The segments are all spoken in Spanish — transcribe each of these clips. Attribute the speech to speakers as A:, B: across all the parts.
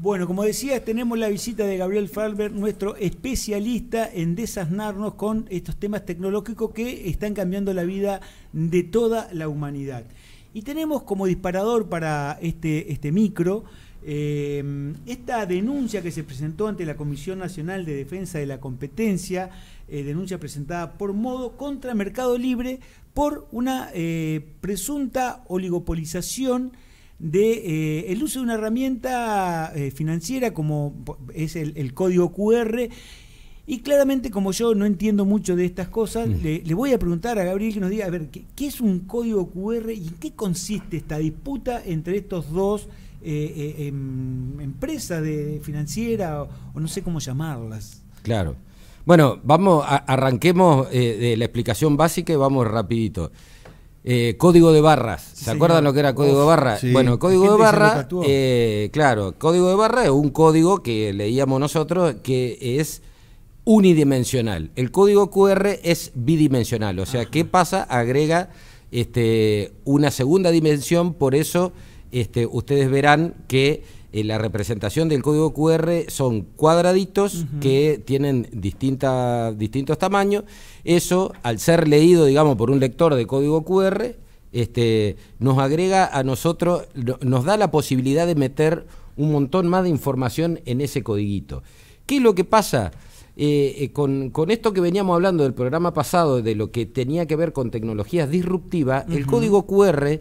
A: Bueno, como decías, tenemos la visita de Gabriel Farber, nuestro especialista en desasnarnos con estos temas tecnológicos que están cambiando la vida de toda la humanidad. Y tenemos como disparador para este, este micro eh, esta denuncia que se presentó ante la Comisión Nacional de Defensa de la Competencia, eh, denuncia presentada por modo contra Mercado Libre por una eh, presunta oligopolización de eh, el uso de una herramienta eh, financiera como es el, código QR. Y claramente, como yo no entiendo mucho de estas cosas, mm. le, voy a preguntar a Gabriel que nos diga, a ver, ¿qué, es un código QR y en qué consiste esta disputa entre estos dos eh, em, empresas de, financiera o, no sé cómo llamarlas?
B: Claro. Bueno, vamos, arranquemos de la explicación básica y vamos rapidito. Eh, código de barras. ¿Se acuerdan lo que era código de barras? Bueno, código de barras, eh, claro, código de barras es un código que leíamos nosotros que es unidimensional. El código QR es bidimensional, o sea, ¿qué pasa? Agrega este, una segunda dimensión, por eso este, ustedes verán que eh, la representación del código QR son cuadraditos que tienen distintos tamaños. Eso, al ser leído, digamos, por un lector de código QR, este, nos agrega a nosotros, nos da la posibilidad de meter un montón más de información en ese codiguito. ¿Qué es lo que pasa? Eh, eh, con, esto que veníamos hablando del programa pasado, de lo que tenía que ver con tecnologías disruptivas, el código QR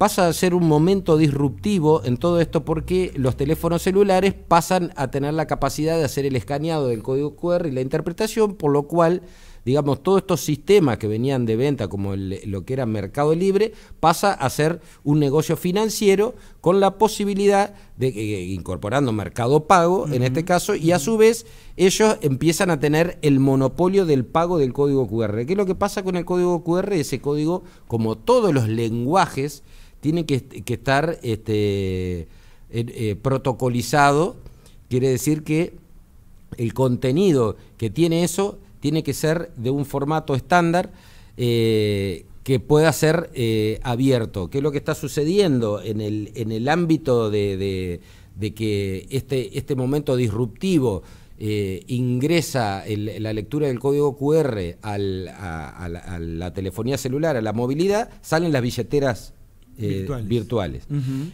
B: pasa a ser un momento disruptivo en todo esto porque los teléfonos celulares pasan a tener la capacidad de hacer el escaneado del código QR y la interpretación, por lo cual, digamos, todos estos sistemas que venían de venta, como lo que era Mercado Libre, pasa a ser un negocio financiero con la posibilidad de eh, incorporando Mercado Pago, en este caso, y a su vez ellos empiezan a tener el monopolio del pago del código QR. ¿Qué es lo que pasa con el código QR? Ese código, como todos los lenguajes, tiene que, estar este, eh, protocolizado, quiere decir que el contenido que tiene eso tiene que ser de un formato estándar eh, que pueda ser eh, abierto, ¿Qué es lo que está sucediendo en el, en el ámbito de, que este, este momento disruptivo ingresa la lectura del código QR a, la, telefonía celular, a la movilidad, salen las billeteras eh, virtuales.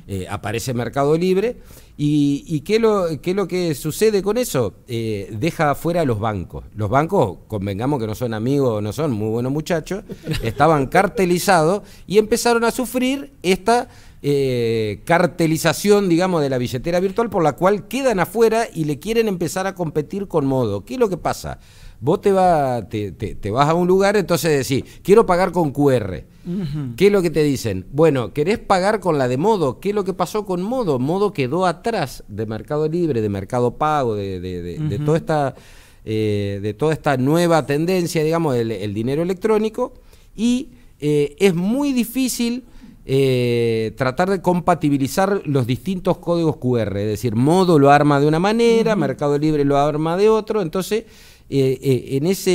B: Eh, aparece Mercado Libre. ¿Y, qué, lo, es lo que sucede con eso? Eh, deja afuera a los bancos. Los bancos, convengamos que no son amigos, no son muy buenos muchachos, estaban cartelizados y empezaron a sufrir esta cartelización, digamos, de la billetera virtual, por la cual quedan afuera y le quieren empezar a competir con modo. ¿Qué es lo que pasa? Vos te, va, te, vas a un lugar, entonces decís, quiero pagar con QR. ¿Qué es lo que te dicen? Bueno, ¿querés pagar con la de modo? ¿Qué es lo que pasó con modo? Modo quedó atrás de Mercado Libre, de Mercado Pago, de, toda, esta, eh, de toda esta nueva tendencia, digamos, del el dinero electrónico. Y eh, es muy difícil eh, tratar de compatibilizar los distintos códigos QR. Es decir, modo lo arma de una manera, Mercado Libre lo arma de otro. Entonces eh, eh, en, ese,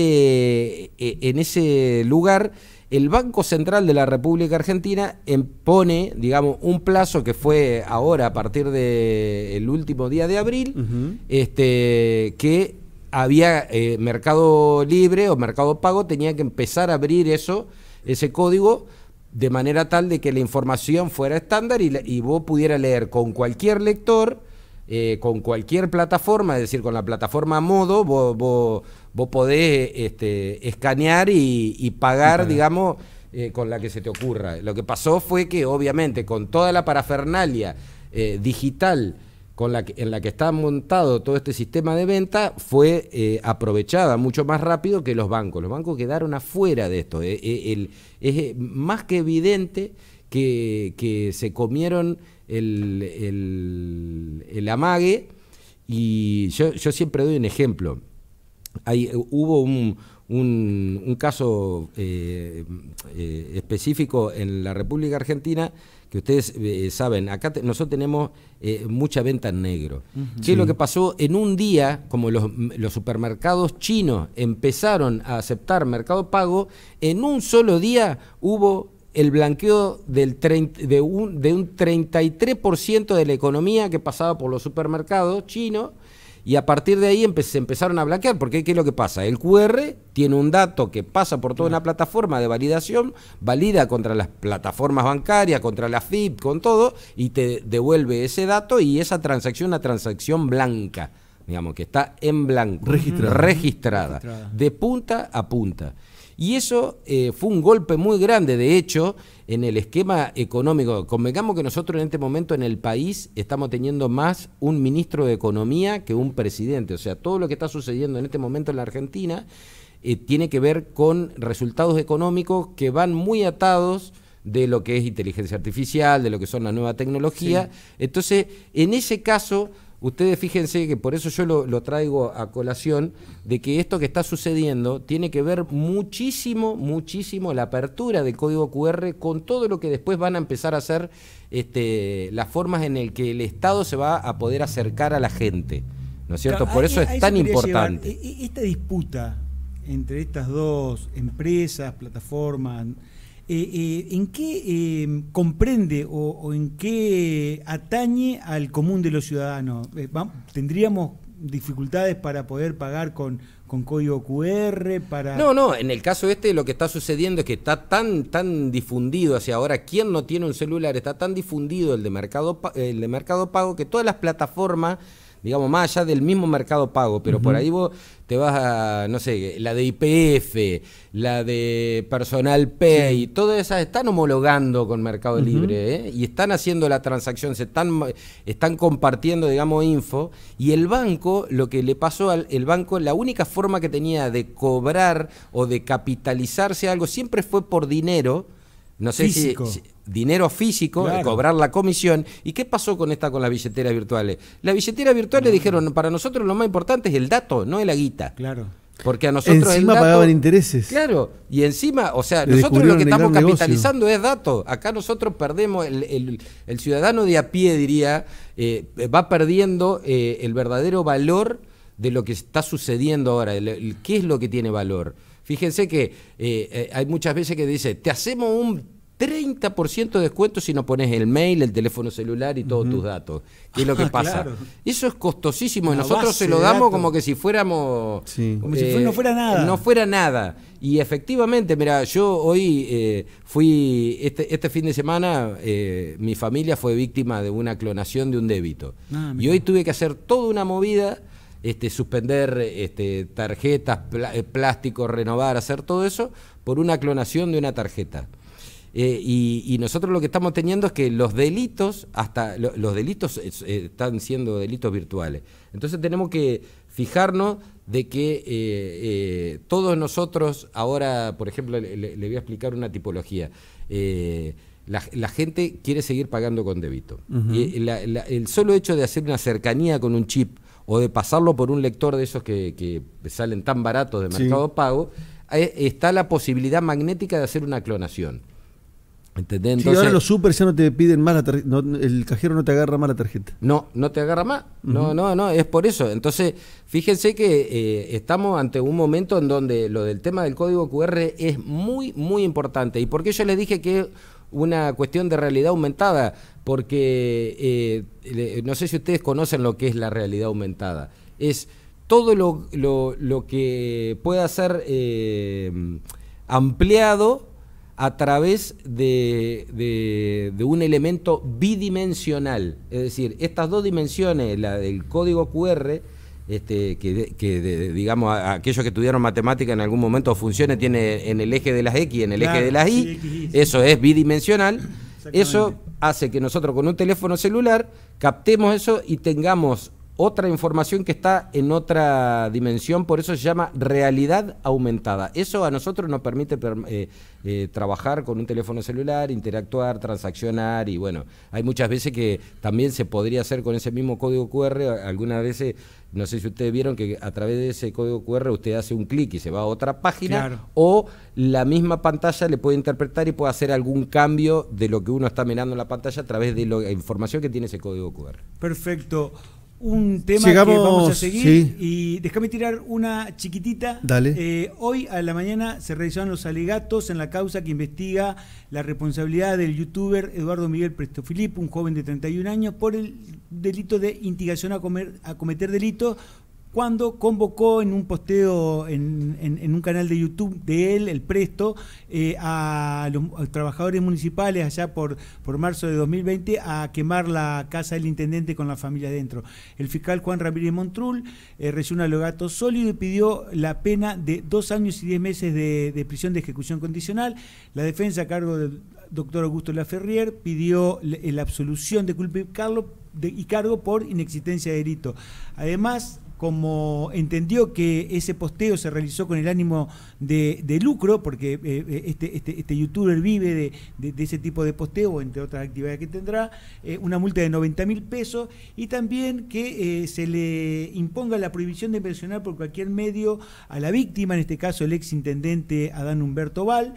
B: eh, en ese lugar el Banco Central de la República Argentina pone digamos, un plazo que fue ahora a partir del el último día de abril, este, que había mercado libre o mercado pago, tenía que empezar a abrir eso, ese código, de manera tal de que la información fuera estándar y, y vos pudiera leer con cualquier lector eh, con cualquier plataforma, es decir, con la plataforma Modo, vos, podés este, escanear y, pagar, digamos, eh, con la que se te ocurra. Lo que pasó fue que, obviamente, con toda la parafernalia eh, digital con la en la que está montado todo este sistema de venta, fue aprovechada mucho más rápido que los bancos. Los bancos quedaron afuera de esto. es más que evidente que se comieron el, el, amague. Y yo, siempre doy un ejemplo. Hay, hubo un, caso eh, eh, específico en la República Argentina que ustedes eh, saben, acá nosotros tenemos mucha venta en negro. ¿Qué es lo que pasó? En un día, como los, los supermercados chinos empezaron a aceptar mercado pago, en un solo día hubo el blanqueo del de, un, de un 33% de la economía que pasaba por los supermercados chinos y a partir de ahí se empezaron a blanquear, porque ¿qué es lo que pasa? El QR tiene un dato que pasa por toda una plataforma de validación, valida contra las plataformas bancarias, contra la FIP, con todo, y te devuelve ese dato y esa transacción, una transacción blanca digamos, que está en blanco, registrada, de punta a punta. Y eso eh, fue un golpe muy grande, de hecho, en el esquema económico. Convengamos que nosotros en este momento en el país estamos teniendo más un ministro de Economía que un presidente. O sea, todo lo que está sucediendo en este momento en la Argentina eh, tiene que ver con resultados económicos que van muy atados de lo que es inteligencia artificial, de lo que son las nuevas tecnologías. Entonces, en ese caso Ustedes fíjense que por eso yo lo, traigo a colación, de que esto que está sucediendo tiene que ver muchísimo, muchísimo la apertura de código QR con todo lo que después van a empezar a hacer este, las formas en las que el Estado se va a poder acercar a la gente. ¿No es cierto? por eso es tan importante.
A: esta disputa entre estas dos empresas, plataformas, eh, eh, ¿en qué em, comprende o, en qué atañe al común de los ciudadanos? Eh, ¿Tendríamos dificultades para poder pagar con, código QR para no
B: no en el caso este lo que está sucediendo es que está tan tan difundido hacia ahora quién no tiene un celular está tan difundido el de mercado el de mercado pago que todas las plataformas digamos, más allá del mismo mercado pago, pero por ahí vos te vas a, no sé, la de IPF, la de Personal Pay, todas esas están homologando con Mercado Libre ¿eh? y están haciendo la transacción, se están, están compartiendo, digamos, info. Y el banco, lo que le pasó al el banco, la única forma que tenía de cobrar o de capitalizarse algo siempre fue por dinero. No sé si, dinero físico, cobrar la comisión. ¿Y qué pasó con esta con las billeteras virtuales? Las billeteras virtuales dijeron, para nosotros lo más importante es el dato, no es la guita. Claro. Porque a nosotros. Encima pagaban intereses. Claro, y encima, o sea, nosotros lo que estamos capitalizando es dato. Acá nosotros perdemos, el, ciudadano de a pie, diría, eh, va perdiendo eh, el verdadero valor de lo que está sucediendo ahora, qué es lo que tiene valor. Fíjense que eh, hay muchas veces que dice, te hacemos un 30% de descuento si no pones el mail, el teléfono celular y todos tus datos. ¿Qué es lo que ah, pasa? Eso es costosísimo. y Nosotros se lo damos como que si fuéramos. Como si eh, no fuera nada. No fuera nada. Y efectivamente, mira, yo hoy eh, fui. Este, este, fin de semana, eh, mi familia fue víctima de una clonación de un débito. Ah, y hoy tuve que hacer toda una movida. Este, suspender este, tarjetas, plásticos, plástico, renovar, hacer todo eso por una clonación de una tarjeta. Eh, y, nosotros lo que estamos teniendo es que los delitos, hasta los delitos eh, están siendo delitos virtuales. Entonces tenemos que fijarnos de que eh, todos nosotros, ahora, por ejemplo, le, voy a explicar una tipología. La, gente quiere seguir pagando con débito. Y el solo hecho de hacer una cercanía con un chip o de pasarlo por un lector de esos que, salen tan baratos de mercado pago, está la posibilidad magnética de hacer una clonación si ahora los
A: super ya no te piden más la tarjeta, el cajero no te agarra más la tarjeta. No, no te agarra más. No,
B: no, no, es por eso. Entonces, fíjense que eh, estamos ante un momento en donde lo del tema del código QR es muy, muy importante. ¿Y por qué yo les dije que es una cuestión de realidad aumentada? Porque eh, no sé si ustedes conocen lo que es la realidad aumentada. Es todo lo, que pueda ser eh, ampliado a través de, un elemento bidimensional. Es decir, estas dos dimensiones, la del código QR, este, que, digamos, aquellos que estudiaron matemática en algún momento funciones tiene en el eje de las X y en el eje de las Y, eso es bidimensional. Eso hace que nosotros con un teléfono celular captemos eso y tengamos otra información que está en otra dimensión, por eso se llama realidad aumentada. Eso a nosotros nos permite eh, eh, trabajar con un teléfono celular, interactuar, transaccionar y bueno, hay muchas veces que también se podría hacer con ese mismo código QR, algunas veces, no sé si ustedes vieron que a través de ese código QR usted hace un clic y se va a otra página o la misma pantalla le puede interpretar y puede hacer algún cambio de lo que uno está mirando en la pantalla a través de la información que tiene ese código QR.
A: Perfecto un tema que vamos a seguir. Y déjame tirar una chiquitita. Eh, hoy a la mañana se realizaron los alegatos en la causa que investiga la responsabilidad del youtuber Eduardo Miguel Prestofilip, un joven de 31 años, por el delito de instigación a, comer, a cometer delito cuando convocó en un posteo en, un canal de YouTube de él, el Presto, eh, a, los, trabajadores municipales allá por, marzo de 2020 a quemar la casa del intendente con la familia dentro. El fiscal Juan Ramírez Montrul eh, recibió un alogato sólido y pidió la pena de dos años y diez meses de, prisión de ejecución condicional. La defensa a cargo del doctor Augusto Laferrier pidió la, absolución de culpa y cargo por inexistencia de delito. Además, como entendió que ese posteo se realizó con el ánimo de, lucro, porque eh, eh, este, este, este, youtuber vive de, ese tipo de posteo, entre otras actividades que tendrá, eh, una multa de 90 mil pesos y también que se le imponga la prohibición de mencionar por cualquier medio a la víctima, en este caso el exintendente Adán Humberto Val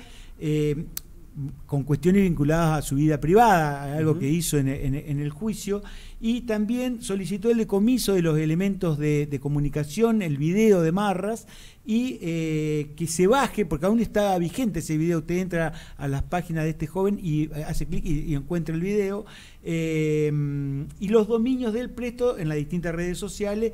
A: con cuestiones vinculadas a su vida privada, algo que hizo en, el juicio, y también solicitó el decomiso de los elementos de, comunicación, el video de Marras, y eh, que se baje, porque aún está vigente ese video, usted entra a las páginas de este joven y eh, hace clic y, encuentra el video, eh, y los dominios del presto en las distintas redes sociales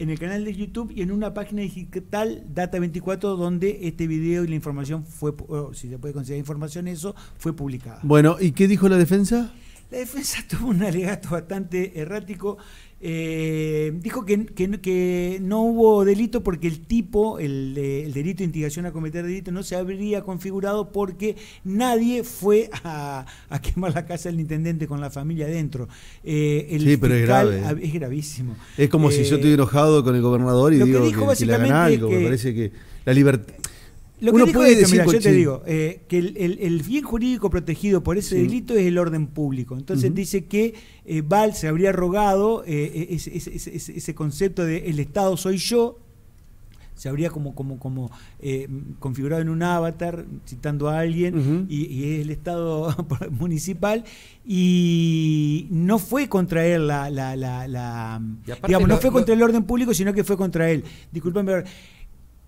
A: en el canal de YouTube y en una página digital Data24 donde este video y la información fue, si se puede considerar información eso, fue publicada. Bueno, ¿y qué dijo la defensa? La defensa tuvo un alegato bastante errático eh, dijo que, que, no hubo delito porque el tipo, el, delito de instigación a cometer delito, no se habría configurado porque nadie fue a, quemar la casa del intendente con la familia adentro. Eh, el sí, pero es grave. es gravísimo. Es como si yo eh, estuviera enojado con el gobernador y digo que, le algo. me parece que la libertad lo que Uno puede yo te digo, eh, que el, bien jurídico protegido por ese delito es el orden público. Entonces dice que eh, Val se habría rogado eh, eh, ese, concepto de el Estado soy yo, se habría como, como, como configurado en un avatar, citando a alguien, y, es el Estado municipal, y no fue contra él la... digamos, no fue contra el orden público, sino que fue contra él. Disculpame,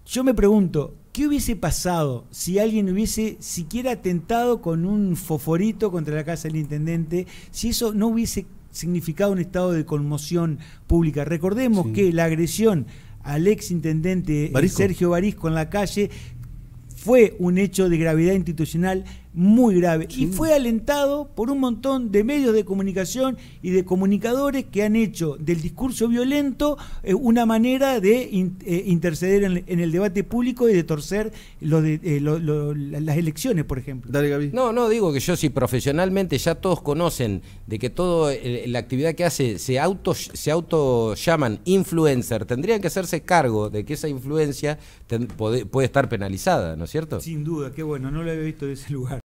A: yo me pregunto, ¿Qué hubiese pasado si alguien hubiese siquiera atentado con un foforito contra la casa del intendente? Si eso no hubiese significado un estado de conmoción pública. Recordemos que la agresión al ex intendente eh, Sergio Barisco en la calle fue un hecho de gravedad institucional muy grave. Y fue alentado por un montón de medios de comunicación y de comunicadores que han hecho del discurso violento eh, una manera de eh, interceder en, el debate público y de torcer lo de, eh, las elecciones, por ejemplo.
B: Dale, Gaby. No, no, digo que yo si profesionalmente ya todos conocen de que toda la actividad que hace se auto, se auto llaman influencer, tendrían que hacerse cargo de que esa influencia puede, puede estar penalizada, ¿no es cierto?
A: Sin duda, qué bueno, no lo había visto de ese lugar.